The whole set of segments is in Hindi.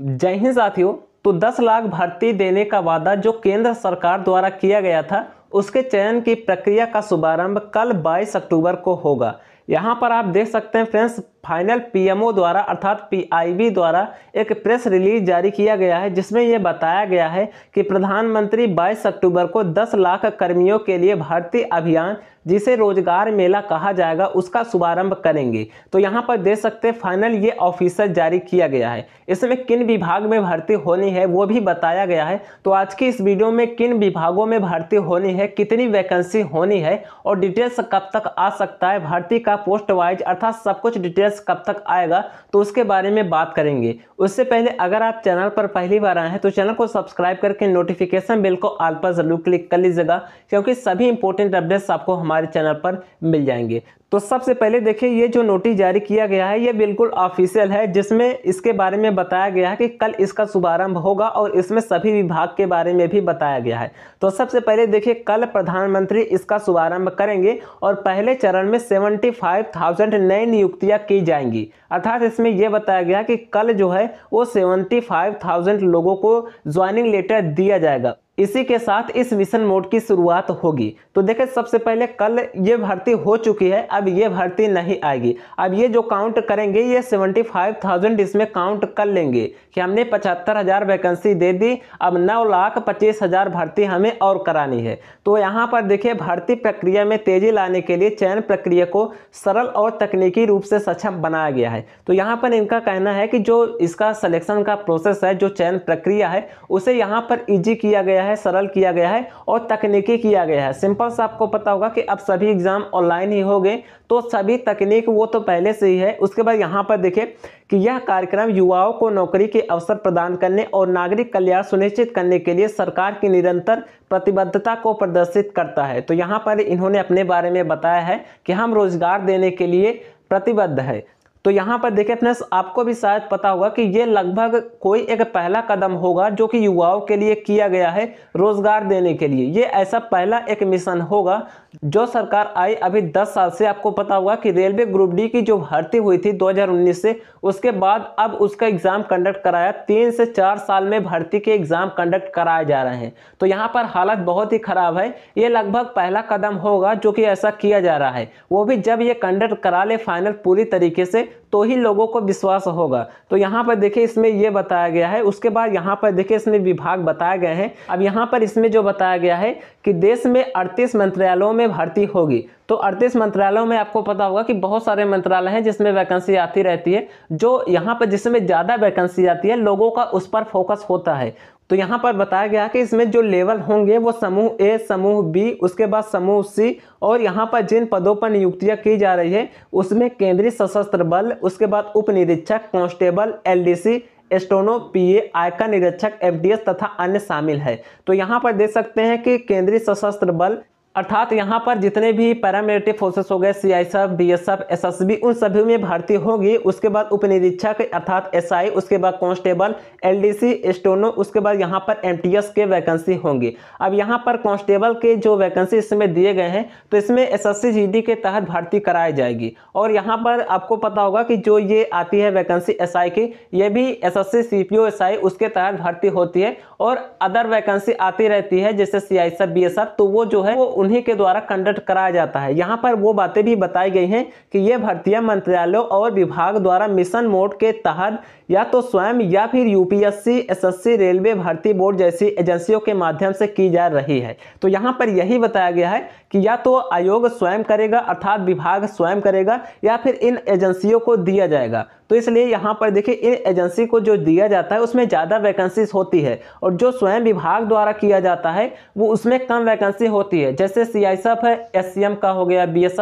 जय हिंद साथियों तो 10 लाख भर्ती देने का वादा जो केंद्र सरकार द्वारा किया गया था उसके चयन की प्रक्रिया का शुभारंभ कल 22 अक्टूबर को होगा यहाँ पर आप देख सकते हैं फ्रेंड्स फाइनल पीएमओ द्वारा अर्थात पीआईबी द्वारा एक प्रेस रिलीज जारी किया गया है जिसमें यह बताया गया है कि प्रधानमंत्री 22 अक्टूबर को 10 लाख कर्मियों के लिए भर्ती अभियान जिसे रोजगार मेला कहा जाएगा उसका शुभारंभ करेंगे तो यहाँ पर देख सकते हैं फाइनल ये ऑफिसर जारी किया गया है इसमें किन विभाग में भर्ती होनी है वो भी बताया गया है तो आज की इस वीडियो में किन विभागों में भर्ती होनी है कितनी वैकेंसी होनी है और डिटेल्स कब तक आ सकता है भर्ती का पोस्ट वाइज अर्थात सब कुछ डिटेल्स एस कब तक आएगा तो उसके बारे में बात करेंगे उससे पहले अगर आप चैनल पर पहली बार आए हैं तो चैनल को सब्सक्राइब करके नोटिफिकेशन बिल को आल पर ज़रूर क्लिक कर लीजिएगा क्योंकि सभी इंपॉर्टेंट अपडेट्स आपको हमारे चैनल पर मिल जाएंगे तो सबसे पहले देखिए ये जो नोटिस जारी किया गया है ये बिल्कुल ऑफिशियल है जिसमें इसके बारे में बताया गया है कि कल इसका शुभारंभ होगा और इसमें सभी विभाग के बारे में भी बताया गया है तो सबसे पहले देखिए कल प्रधानमंत्री इसका शुभारंभ करेंगे और पहले चरण में सेवेंटी फाइव थाउजेंड नई नियुक्तियाँ की जाएंगी अर्थात इसमें यह बताया गया कि कल जो है वो सेवेंटी फाइव थाउजेंड लोगों को ज्वाइनिंग लेटर दिया जाएगा इसी के साथ इस मिशन मोड की शुरुआत होगी तो देखें सबसे पहले कल ये भर्ती हो चुकी है अब ये भर्ती नहीं आएगी अब ये जो काउंट करेंगे ये 75,000 इसमें काउंट कर लेंगे कि हमने 75,000 वैकेंसी दे दी अब नौ लाख पच्चीस हज़ार भर्ती हमें और करानी है तो यहाँ पर देखिए भर्ती प्रक्रिया में तेज़ी लाने के लिए चयन प्रक्रिया को सरल और तकनीकी रूप से सक्षम बनाया गया है तो यहाँ पर इनका कहना है कि जो इसका सलेक्शन का प्रोसेस है जो चयन प्रक्रिया है उसे यहाँ पर ईजी किया गया गया है सरल किया गया है और तकनीकी किया गया है सिंपल सा आपको पता होगा कि अब सभी एग्ज़ाम ऑनलाइन ही हो गए तो सभी तकनीक वो तो पहले से ही है उसके बाद यहाँ पर देखें कि यह कार्यक्रम युवाओं को नौकरी के अवसर प्रदान करने और नागरिक कल्याण सुनिश्चित करने के लिए सरकार की निरंतर प्रतिबद्धता को प्रदर्शित करता है तो यहाँ पर इन्होंने अपने बारे में बताया है कि हम रोजगार देने के लिए प्रतिबद्ध है तो यहाँ पर देखिए फ्रेंड्स आपको भी शायद पता होगा कि ये लगभग कोई एक पहला कदम होगा जो कि युवाओं के लिए किया गया है रोजगार देने के लिए ये ऐसा पहला एक मिशन होगा जो सरकार आई अभी 10 साल से आपको पता होगा कि रेलवे ग्रुप डी की जो भर्ती हुई थी 2019 से उसके बाद अब उसका एग्ज़ाम कंडक्ट कराया तीन से चार साल में भर्ती के एग्ज़ाम कंडक्ट कराए जा रहे हैं तो यहाँ पर हालत बहुत ही ख़राब है ये लगभग पहला कदम होगा जो कि ऐसा किया जा रहा है वो भी जब ये कंडक्ट करा ले फाइनल पूरी तरीके से तो ही लोगों को विश्वास होगा तो यहाँ पर देखिए इसमें ये बताया गया है उसके बाद यहाँ पर देखिए इसमें विभाग बताए गए हैं अब यहाँ पर इसमें जो बताया गया है कि देश में अड़तीस मंत्रालयों में भर्ती होगी तो अड़तीस मंत्रालयों में आपको पता होगा कि बहुत सारे मंत्रालय हैं जिसमें वैकेंसी आती रहती है जो यहाँ पर जिसमें ज़्यादा वैकेंसी आती है लोगों का उस पर फोकस होता है तो यहाँ पर बताया गया कि इसमें जो लेवल होंगे वो समूह ए समूह बी उसके बाद समूह सी और यहाँ पर जिन पदों पर नियुक्तियाँ की जा रही है उसमें केंद्रीय सशस्त्र बल उसके बाद उप निरीक्षक कांस्टेबल एलडीसी एस्टोनो पीए आयकर निरीक्षक एफडीएस तथा अन्य शामिल है तो यहाँ पर देख सकते हैं कि केंद्रीय सशस्त्र बल अर्थात यहाँ पर जितने भी पैरामिलिट्री फोर्सेस हो गए सी आई सब B S F S S B उन सभी में भर्ती होगी उसके बाद उपनिरीक्षक अर्थात एस आई उसके बाद constable L D C steno उसके बाद यहाँ पर एम टी एस के वैकेंसी होंगी अब यहाँ पर कांस्टेबल के जो वैकेंसी इसमें दिए गए हैं तो इसमें S S C G D के तहत भर्ती कराई जाएगी और यहाँ पर आपको पता होगा कि जो ये आती है वैकेंसी एस आई की ये भी S S C C P O S I उसके तहत भर्ती होती है और अदर वैकेंसी आती रहती है जैसे सी आई सब बी एस एफ तो वो जो है वो उन्हीं के द्वारा कंडक्ट कराया जाता है यहाँ पर वो बातें भी बताई गई हैं कि ये भर्तियाँ मंत्रालयों और विभाग द्वारा मिशन मोड के तहत या तो स्वयं या फिर यूपीएससी एसएससी रेलवे भर्ती बोर्ड जैसी एजेंसियों के माध्यम से की जा रही है तो यहाँ पर यही बताया गया है कि या तो आयोग स्वयं करेगा अर्थात विभाग स्वयं करेगा या फिर इन एजेंसियों को दिया जाएगा तो इसलिए यहाँ पर देखिए इन एजेंसी को जो दिया जाता है उसमें ज़्यादा वैकेंसीज होती है और जो स्वयं विभाग द्वारा किया जाता है वो उसमें कम वैकेंसी होती है जैसे सी आई है एस का हो गया बी एस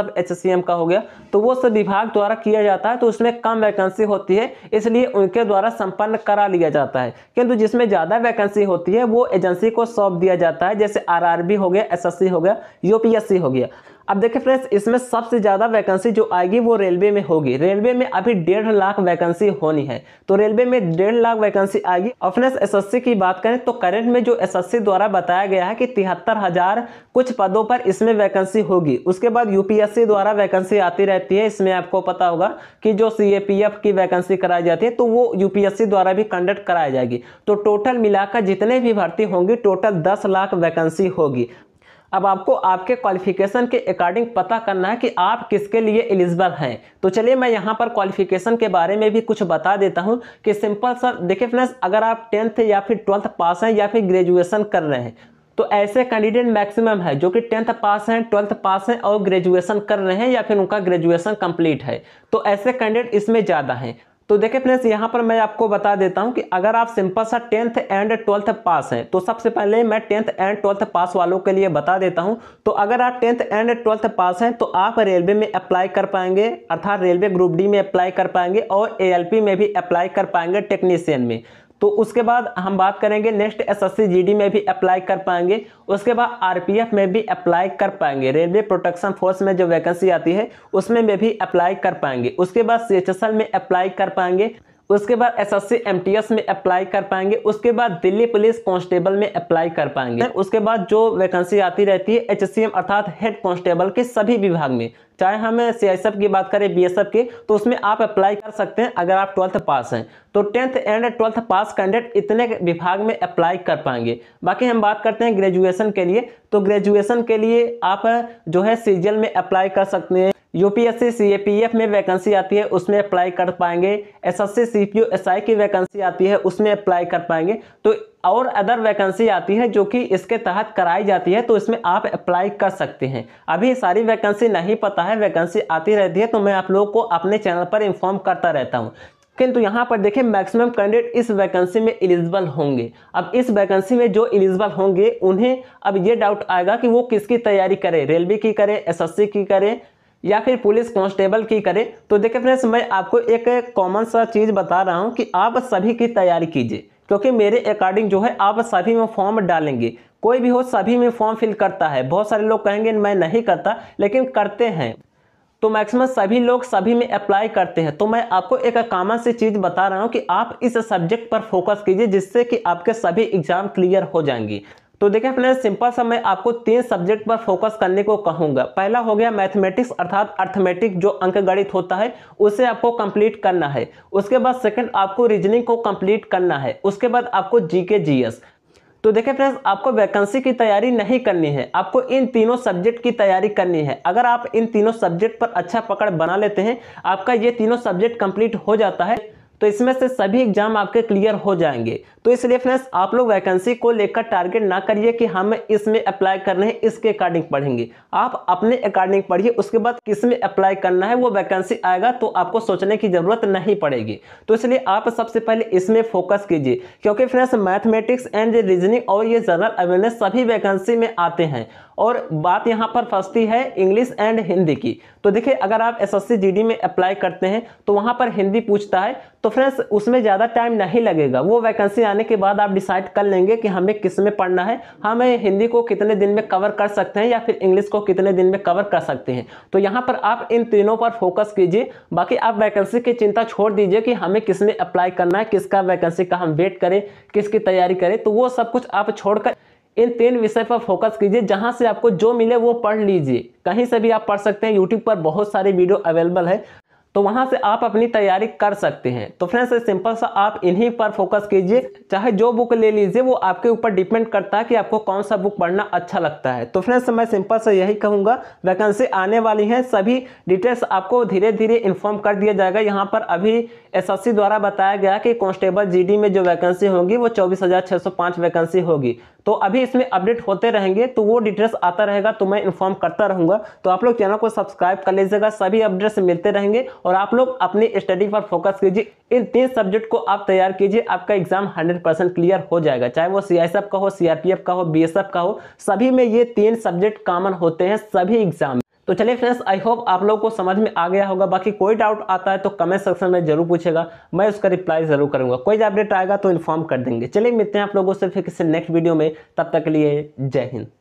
का हो गया तो वो सब विभाग द्वारा किया जाता है तो उसमें कम वैकेंसी होती है इसलिए उनके द्वारा संपन्न करा लिया जाता है किंतु जिसमें ज़्यादा वैकेंसी होती है वो एजेंसी को सौंप दिया जाता है जैसे आर हो गया एस हो गया यू हो गया अब देखिए फ्रेंड्स इसमें सबसे ज़्यादा वैकेंसी जो आएगी वो रेलवे में होगी रेलवे में अभी डेढ़ लाख वैकेंसी होनी है तो रेलवे में डेढ़ लाख वैकेंसी आएगी और फ्रेंड्स एसएससी की बात करें तो करंट में जो एसएससी द्वारा बताया गया है कि तिहत्तर हजार कुछ पदों पर इसमें वैकेंसी होगी उसके बाद यूपीएससी द्वारा वैकेंसी आती रहती है इसमें आपको पता होगा कि जो सी की वैकेंसी कराई जाती है तो वो यूपीएससी द्वारा भी कंडक्ट कराई जाएगी तो टोटल मिलाकर जितने भी भर्ती होंगी टोटल दस लाख वैकेंसी होगी अब आपको आपके क्वालिफिकेशन के अकॉर्डिंग पता करना है कि आप किसके लिए एलिजिबल हैं तो चलिए मैं यहाँ पर क्वालिफिकेशन के बारे में भी कुछ बता देता हूँ कि सिंपल सर देखिए फ्रेंड्स अगर आप टेंथ या फिर ट्वेल्थ पास हैं या फिर ग्रेजुएशन कर रहे हैं तो ऐसे कैंडिडेट मैक्सिमम है जो कि टेंथ पास हैं ट्वेल्थ पास हैं और ग्रेजुएशन कर रहे हैं या फिर उनका ग्रेजुएशन कंप्लीट है तो ऐसे कैंडिडेट इसमें ज़्यादा हैं तो देखिए फ्रेंड्स यहाँ पर मैं आपको बता देता हूँ कि अगर आप सिंपल सा टेंथ एंड ट्वेल्थ पास हैं तो सबसे पहले मैं टेंथ एंड ट्वेल्थ पास वालों के लिए बता देता हूँ तो अगर आप टेंथ एंड ट्वेल्थ पास हैं तो आप रेलवे में अप्लाई कर पाएंगे अर्थात रेलवे ग्रुप डी में अप्लाई कर पाएंगे और ए में भी अप्लाई कर पाएंगे टेक्नीशियन में तो उसके बाद हम बात करेंगे नेक्स्ट एसएससी जीडी में भी अप्लाई कर पाएंगे उसके बाद आरपीएफ में भी अप्लाई कर पाएंगे रेलवे प्रोटेक्शन फोर्स में जो वैकेंसी आती है उसमें में भी अप्लाई कर पाएंगे उसके बाद सी में अप्लाई कर पाएंगे उसके बाद एसएससी एमटीएस में अप्लाई कर पाएंगे उसके बाद दिल्ली पुलिस कांस्टेबल में अप्लाई कर पाएंगे उसके बाद जो वैकेंसी आती रहती है एम अर्थात हेड कांस्टेबल के सभी विभाग में चाहे हम एफ की बात करें एफ की तो उसमें आप अप्लाई कर सकते हैं अगर आप ट्वेल्थ पास हैं तो tenth and twelfth pass candidate इतने विभाग में अप्लाई कर पाएंगे बाकी हम बात करते हैं ग्रेजुएशन के लिए तो ग्रेजुएशन के लिए आप जो है सीजीएल में अप्लाई कर सकते हैं यूपीएससी सीएपीएफ में वैकेंसी आती है उसमें अप्लाई कर पाएंगे एसएससी सीपीओ एसआई की वैकेंसी आती है उसमें अप्लाई कर पाएंगे तो और अदर वैकेंसी आती है जो कि इसके तहत कराई जाती है तो इसमें आप अप्लाई कर सकते हैं अभी सारी वैकेंसी नहीं पता है वैकेंसी आती रहती है तो मैं आप लोगों को अपने चैनल पर इन्फॉर्म करता रहता हूँ किंतु यहाँ पर देखें मैक्सिमम कैंडिडेट इस वैकेंसी में एलिजिबल होंगे अब इस वैकेंसी में जो एलिजिबल होंगे उन्हें अब ये डाउट आएगा कि वो किसकी तैयारी करें रेलवे की करें एसएससी की करें या फिर पुलिस कांस्टेबल की करें तो देखिए फ्रेंड्स मैं आपको एक कॉमन सा चीज़ बता रहा हूँ कि आप सभी की तैयारी कीजिए क्योंकि मेरे अकॉर्डिंग जो है आप सभी में फॉर्म डालेंगे कोई भी हो सभी में फॉर्म फिल करता है बहुत सारे लोग कहेंगे मैं नहीं करता लेकिन करते हैं तो मैक्सिमम सभी लोग सभी में अप्लाई करते हैं तो मैं आपको एक कामन सी चीज़ बता रहा हूँ कि आप इस सब्जेक्ट पर फोकस कीजिए जिससे कि आपके सभी एग्ज़ाम क्लियर हो जाएंगी तो देखिए फ्रेंड्स सिंपल सा मैं आपको तीन सब्जेक्ट पर फोकस करने को कहूंगा पहला हो गया मैथमेटिक्स अर्थात अर्थमेटिक जो अंकगणित होता है उसे आपको कंप्लीट करना है उसके बाद सेकंड आपको रीजनिंग को कंप्लीट करना है उसके बाद आपको जीके जीएस तो देखिए फ्रेंड्स आपको वैकेंसी की तैयारी नहीं करनी है आपको इन तीनों सब्जेक्ट की तैयारी करनी है अगर आप इन तीनों सब्जेक्ट पर अच्छा पकड़ बना लेते हैं आपका ये तीनों सब्जेक्ट कंप्लीट हो जाता है तो इसमें से सभी एग्जाम आपके क्लियर हो जाएंगे तो इसलिए फ्रेंड्स आप लोग वैकेंसी को लेकर टारगेट ना करिए कि हम इसमें अप्लाई करना है इसके अकॉर्डिंग पढ़ेंगे आप अपने अकॉर्डिंग पढ़िए उसके बाद किस में अप्लाई करना है वो वैकेंसी आएगा तो आपको सोचने की ज़रूरत नहीं पड़ेगी तो इसलिए आप सबसे पहले इसमें फोकस कीजिए क्योंकि फ्रेंड्स मैथमेटिक्स एंड रीजनिंग और ये जनरल अवेयरनेस सभी वैकेंसी में आते हैं और बात यहाँ पर फंसती है इंग्लिश एंड हिंदी की तो देखिए अगर आप एस एस में अप्लाई करते हैं तो वहाँ पर हिंदी पूछता है तो फ्रेंड्स उसमें ज़्यादा टाइम नहीं लगेगा वो वैकेंसी आने के बाद आप डिसाइड कर लेंगे कि हमें किस में पढ़ना है हमें हाँ, हिंदी को कितने दिन में कवर कर सकते हैं या फिर इंग्लिश को कितने दिन में कवर कर सकते हैं तो यहाँ पर आप इन तीनों पर फोकस कीजिए बाकी आप वैकेंसी की चिंता छोड़ दीजिए कि हमें किस में अप्लाई करना है किसका वैकेंसी का हम वेट करें किसकी तैयारी करें तो वो सब कुछ आप छोड़कर इन तीन विषय पर फोकस कीजिए जहाँ से आपको जो मिले वो पढ़ लीजिए कहीं से भी आप पढ़ सकते हैं यूट्यूब पर बहुत सारे वीडियो अवेलेबल है तो वहाँ से आप अपनी तैयारी कर सकते हैं तो फ्रेंड्स सिंपल सा आप इन्हीं पर फोकस कीजिए चाहे जो बुक ले लीजिए वो आपके ऊपर डिपेंड करता है कि आपको कौन सा बुक पढ़ना अच्छा लगता है तो फ्रेंड्स मैं सिंपल से यही कहूँगा वैकेंसी आने वाली है सभी डिटेल्स आपको धीरे धीरे इन्फॉर्म कर दिया जाएगा यहाँ पर अभी एस द्वारा बताया गया कि कॉन्स्टेबल जी में जो वैकेंसी होगी वो चौबीस वैकेंसी होगी तो अभी इसमें अपडेट होते रहेंगे तो वो डिटेल्स आता रहेगा तो मैं इन्फॉर्म करता रहूँगा तो आप लोग चैनल को सब्सक्राइब कर लीजिएगा सभी अपडेट्स मिलते रहेंगे और आप लोग अपनी स्टडी पर फोकस कीजिए इन तीन सब्जेक्ट को आप तैयार कीजिए आपका एग्जाम हंड्रेड परसेंट क्लियर हो जाएगा चाहे वो सी का हो सी का हो बी का हो सभी में ये तीन सब्जेक्ट कॉमन होते हैं सभी एग्जाम में तो चलिए फ्रेंड्स आई होप आप लोगों को समझ में आ गया होगा बाकी कोई डाउट आता है तो कमेंट सेक्शन में जरूर पूछेगा मैं उसका रिप्लाई जरूर करूंगा कोई अपडेट आएगा तो इन्फॉर्म कर देंगे चलिए मिलते हैं आप लोगों से फिर किसी नेक्स्ट वीडियो में तब तक के लिए जय हिंद